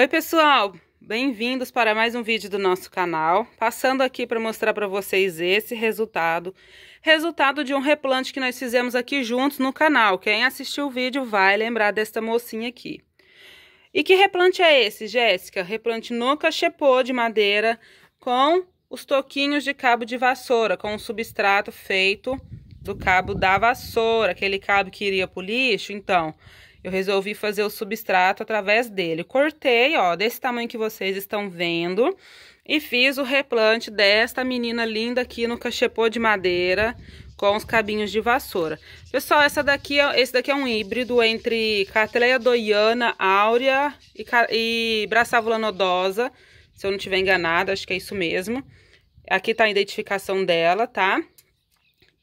Oi pessoal, bem-vindos para mais um vídeo do nosso canal. Passando aqui para mostrar para vocês esse resultado. Resultado de um replante que nós fizemos aqui juntos no canal. Quem assistiu o vídeo vai lembrar desta mocinha aqui. E que replante é esse, Jéssica? Replante no cachepô de madeira com os toquinhos de cabo de vassoura, com o um substrato feito do cabo da vassoura, aquele cabo que iria para o lixo, então... Eu resolvi fazer o substrato através dele. Cortei, ó, desse tamanho que vocês estão vendo. E fiz o replante desta menina linda aqui no cachepô de madeira com os cabinhos de vassoura. Pessoal, essa daqui, é, esse daqui é um híbrido entre Catleia doiana, áurea e, e braçávula nodosa. Se eu não estiver enganada, acho que é isso mesmo. Aqui tá a identificação dela, tá?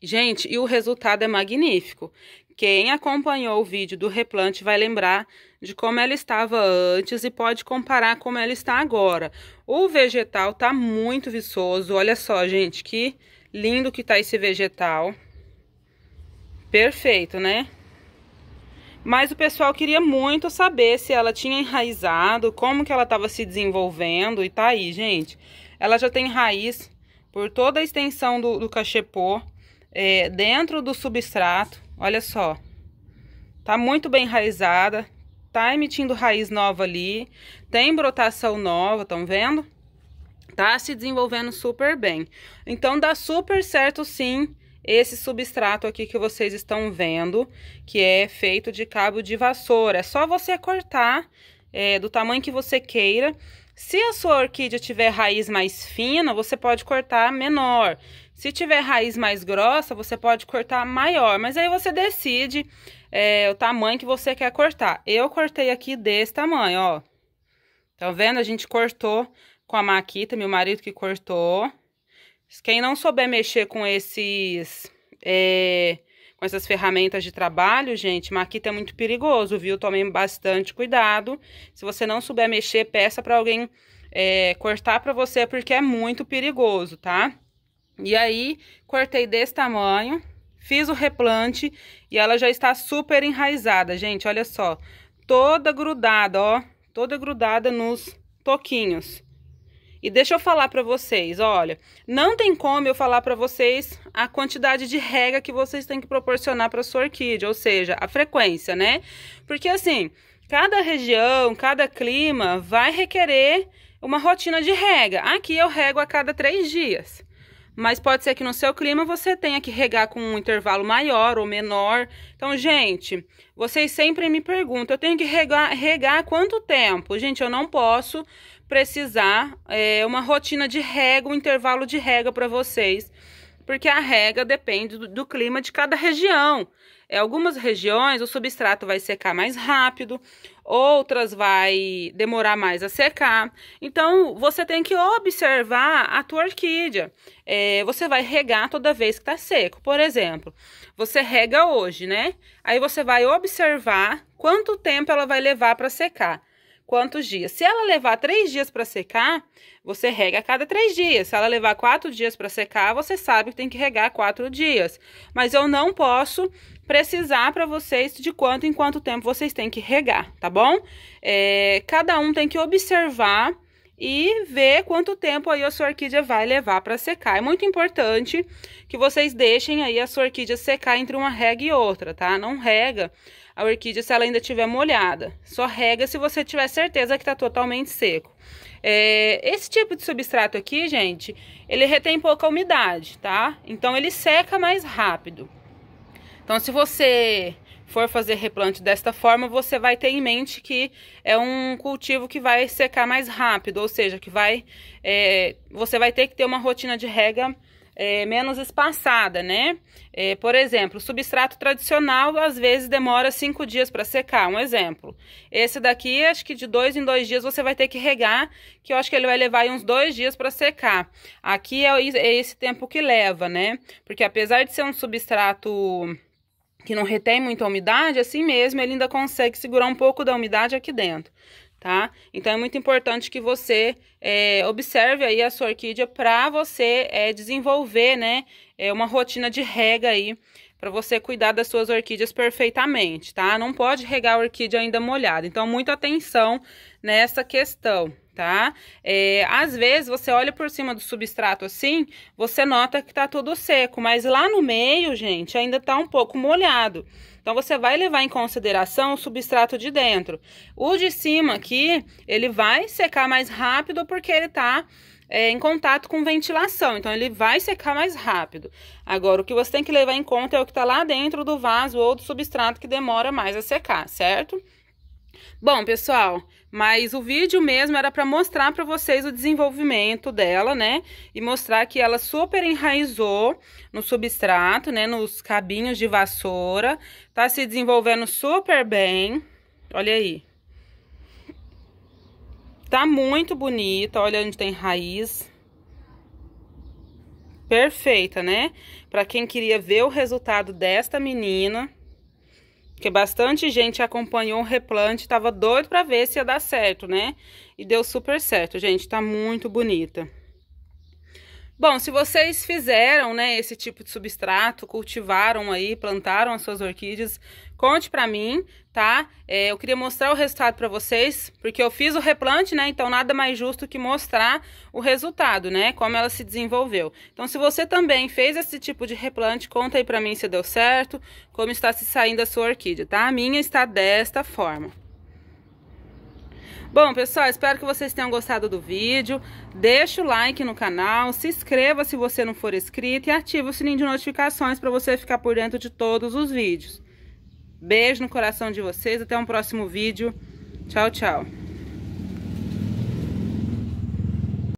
Gente, e o resultado é magnífico. Quem acompanhou o vídeo do replante vai lembrar de como ela estava antes e pode comparar como ela está agora. O vegetal tá muito viçoso, olha só, gente, que lindo que tá esse vegetal. Perfeito, né? Mas o pessoal queria muito saber se ela tinha enraizado, como que ela estava se desenvolvendo e tá aí, gente. Ela já tem raiz por toda a extensão do, do cachepô, é, dentro do substrato. Olha só. Tá muito bem enraizada. Tá emitindo raiz nova ali. Tem brotação nova, estão vendo? Tá se desenvolvendo super bem. Então, dá super certo sim esse substrato aqui que vocês estão vendo, que é feito de cabo de vassoura. É só você cortar é, do tamanho que você queira. Se a sua orquídea tiver raiz mais fina, você pode cortar menor. Se tiver raiz mais grossa, você pode cortar maior, mas aí você decide é, o tamanho que você quer cortar. Eu cortei aqui desse tamanho, ó. Tá vendo? A gente cortou com a maquita, meu marido que cortou. Quem não souber mexer com esses... É, com essas ferramentas de trabalho, gente, maquita é muito perigoso, viu? Tomem bastante cuidado. Se você não souber mexer, peça para alguém é, cortar para você, porque é muito perigoso, Tá? E aí, cortei desse tamanho, fiz o replante e ela já está super enraizada, gente, olha só. Toda grudada, ó, toda grudada nos toquinhos. E deixa eu falar para vocês, olha, não tem como eu falar para vocês a quantidade de rega que vocês têm que proporcionar para sua orquídea, ou seja, a frequência, né? Porque assim, cada região, cada clima vai requerer uma rotina de rega. Aqui eu rego a cada três dias. Mas pode ser que no seu clima você tenha que regar com um intervalo maior ou menor. Então, gente, vocês sempre me perguntam, eu tenho que regar, regar quanto tempo? Gente, eu não posso precisar é, uma rotina de rega, um intervalo de rega para vocês, porque a rega depende do, do clima de cada região. Em é, algumas regiões o substrato vai secar mais rápido, outras vai demorar mais a secar. Então, você tem que observar a tua orquídea. É, você vai regar toda vez que tá seco. Por exemplo, você rega hoje, né? Aí você vai observar quanto tempo ela vai levar para secar quantos dias. Se ela levar três dias para secar, você rega a cada três dias. Se ela levar quatro dias para secar, você sabe que tem que regar quatro dias. Mas eu não posso precisar para vocês de quanto em quanto tempo vocês têm que regar, tá bom? É, cada um tem que observar e ver quanto tempo aí a sua orquídea vai levar para secar. É muito importante que vocês deixem aí a sua orquídea secar entre uma rega e outra, tá? Não rega a orquídea se ela ainda estiver molhada. Só rega se você tiver certeza que está totalmente seco. É, esse tipo de substrato aqui, gente, ele retém pouca umidade, tá? Então ele seca mais rápido. Então, se você for fazer replante desta forma, você vai ter em mente que é um cultivo que vai secar mais rápido, ou seja, que vai, é, você vai ter que ter uma rotina de rega é, menos espaçada, né? É, por exemplo, substrato tradicional às vezes demora cinco dias para secar, um exemplo. Esse daqui, acho que de dois em dois dias você vai ter que regar, que eu acho que ele vai levar uns dois dias para secar. Aqui é, é esse tempo que leva, né? Porque apesar de ser um substrato que não retém muito umidade, assim mesmo ele ainda consegue segurar um pouco da umidade aqui dentro, tá? Então é muito importante que você é, observe aí a sua orquídea para você é, desenvolver, né, é, uma rotina de rega aí para você cuidar das suas orquídeas perfeitamente, tá? Não pode regar a orquídea ainda molhada. Então, muita atenção nessa questão, tá? É, às vezes, você olha por cima do substrato assim, você nota que tá tudo seco, mas lá no meio, gente, ainda tá um pouco molhado. Então, você vai levar em consideração o substrato de dentro. O de cima aqui, ele vai secar mais rápido porque ele tá é, em contato com ventilação, então ele vai secar mais rápido. Agora, o que você tem que levar em conta é o que está lá dentro do vaso ou do substrato que demora mais a secar, certo? Bom, pessoal, mas o vídeo mesmo era para mostrar para vocês o desenvolvimento dela, né? E mostrar que ela super enraizou no substrato, né? Nos cabinhos de vassoura. Tá se desenvolvendo super bem. Olha aí. Tá muito bonita, olha onde tem raiz. Perfeita, né? Pra quem queria ver o resultado desta menina, porque bastante gente acompanhou o replante, tava doido pra ver se ia dar certo, né? E deu super certo, gente, tá muito bonita. Bom, se vocês fizeram, né, esse tipo de substrato, cultivaram aí, plantaram as suas orquídeas, conte pra mim, tá? É, eu queria mostrar o resultado pra vocês, porque eu fiz o replante, né, então nada mais justo que mostrar o resultado, né, como ela se desenvolveu. Então, se você também fez esse tipo de replante, conta aí pra mim se deu certo, como está se saindo a sua orquídea, tá? A minha está desta forma. Bom, pessoal, espero que vocês tenham gostado do vídeo. Deixe o like no canal, se inscreva se você não for inscrito e ative o sininho de notificações para você ficar por dentro de todos os vídeos. Beijo no coração de vocês, até um próximo vídeo. Tchau, tchau.